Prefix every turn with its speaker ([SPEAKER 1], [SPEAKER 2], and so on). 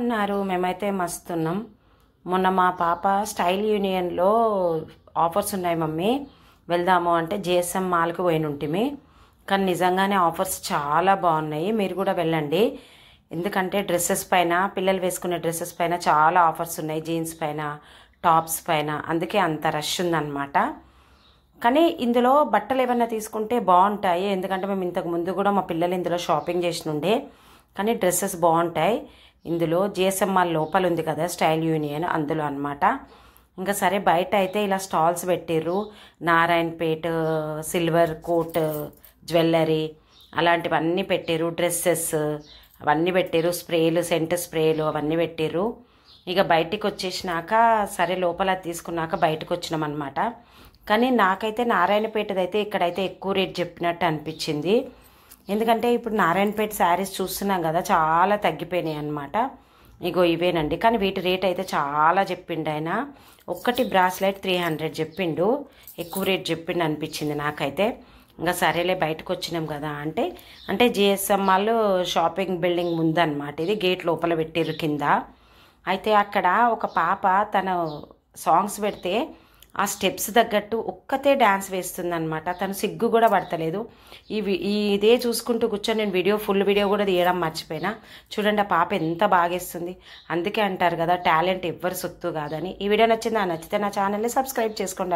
[SPEAKER 1] ఉన్నారు మేమైతే మస్తున్నాం మొన్న మా పాప స్టైల్ యూనియన్లో ఆఫర్స్ ఉన్నాయి మమ్మీ వెళ్దాము అంటే జేఎస్ఎం మాల్కి పోయినుంటిమి కానీ నిజంగానే ఆఫర్స్ చాలా బాగున్నాయి మీరు కూడా వెళ్ళండి ఎందుకంటే డ్రెస్సెస్ పైన పిల్లలు వేసుకునే డ్రెస్సెస్ పైన చాలా ఆఫర్స్ ఉన్నాయి జీన్స్ పైన టాప్స్ పైన అందుకే అంత రష్ ఉందన్నమాట కానీ ఇందులో బట్టలు ఏమైనా తీసుకుంటే బాగుంటాయి ఎందుకంటే మేము ఇంతకు ముందు కూడా మా పిల్లలు ఇందులో షాపింగ్ చేసినుండే కానీ డ్రెస్సెస్ బాగుంటాయి ఇందులో జిఎస్ఎంఆర్ లోపల ఉంది కదా స్టైల్ యూనియన్ అందులో అనమాట ఇంకా సరే బయట అయితే ఇలా స్టాల్స్ పెట్టిర్రు నారాయణపేట సిల్వర్ కోట్ జ్యువెల్లరీ అలాంటివన్నీ పెట్టారు డ్రెస్సెస్ అవన్నీ పెట్టారు స్ప్రేలు సెంట్ స్ప్రేలు అవన్నీ పెట్టారు ఇక బయటికి వచ్చేసినాక సరే లోపల తీసుకున్నాక బయటకు వచ్చినాం అనమాట కానీ నాకైతే నారాయణపేటదైతే ఇక్కడైతే ఎక్కువ రేట్ చెప్పినట్టు అనిపించింది ఎందుకంటే ఇప్పుడు నారాయణపేట శారీస్ చూస్తున్నాం కదా చాలా తగ్గిపోయినాయి అనమాట ఇగో ఇవేనండి కానీ వీటి రేట్ అయితే చాలా చెప్పిండు ఆయన ఒక్కటి బ్రాస్లైట్ త్రీ హండ్రెడ్ చెప్పిండు ఎక్కువ రేట్ చెప్పిండు అనిపించింది నాకైతే ఇంకా సరేలే బయటకు వచ్చినాం కదా అంటే అంటే జిఎస్ఎం వాళ్ళు షాపింగ్ బిల్డింగ్ ఉందన్నమాట ఇది గేట్ లోపల పెట్టిర్రు కింద అయితే అక్కడ ఒక పాప తన సాంగ్స్ పెడితే ఆ స్టెప్స్ తగ్గట్టు ఒక్కతే డ్యాన్స్ వేస్తుందనమాట తను సిగ్గు కూడా పడతలేదు ఈ ఇదే చూసుకుంటూ కూర్చొని నేను వీడియో ఫుల్ వీడియో కూడా తీయడం మర్చిపోయినా చూడండి ఆ పాప ఎంత బాగేస్తుంది అందుకే అంటారు కదా టాలెంట్ ఎవ్వరు సొత్తు కాదని ఈ వీడియో నచ్చిందా నచ్చితే నా ఛానల్ని సబ్స్క్రైబ్ చేసుకోండి